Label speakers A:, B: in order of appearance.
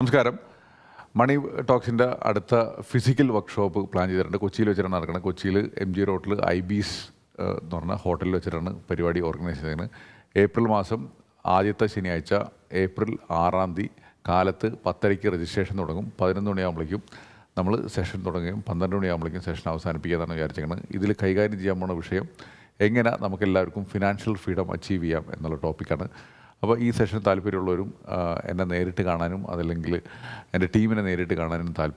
A: നമസ്കാരം മണി ടോക്സിൻ്റെ അടുത്ത physical workshop plan ചെയ്തിട്ടുണ്ട് കൊച്ചിയിൽ വെച്ചിട്ടാണ് നടക്കുന്നത് കൊച്ചിയിൽ എം ജി റോട്ടിൽ ഐ ബീസ് എന്ന് പറഞ്ഞ ഹോട്ടലിൽ വെച്ചിട്ടാണ് പരിപാടി ഓർഗനൈസ് ചെയ്തത് ഏപ്രിൽ മാസം ആദ്യത്തെ ശനിയാഴ്ച ഏപ്രിൽ ആറാം തീയതി കാലത്ത് പത്തരയ്ക്ക് രജിസ്ട്രേഷൻ തുടങ്ങും പതിനൊന്ന് മണിയാകുമ്പോഴേക്കും നമ്മൾ സെഷൻ തുടങ്ങുകയും പന്ത്രണ്ട് മണിയാകുമ്പോഴേക്കും സെഷൻ അവസാനിപ്പിക്കാതാണ് വിചാരിച്ചിരിക്കുന്നത് ഇതിൽ കൈകാര്യം ചെയ്യാൻ പോകുന്ന വിഷയം എങ്ങനെ നമുക്കെല്ലാവർക്കും ഫിനാൻഷ്യൽ ഫ്രീഡം അച്ചീവ് ചെയ്യാം എന്നുള്ള ടോപ്പിക്കാണ് അപ്പോൾ ഈ സെഷൻ താല്പര്യമുള്ളവരും എന്നെ നേരിട്ട് കാണാനും അതല്ലെങ്കിൽ എൻ്റെ ടീമിനെ നേരിട്ട് കാണാനും താല്പര്യം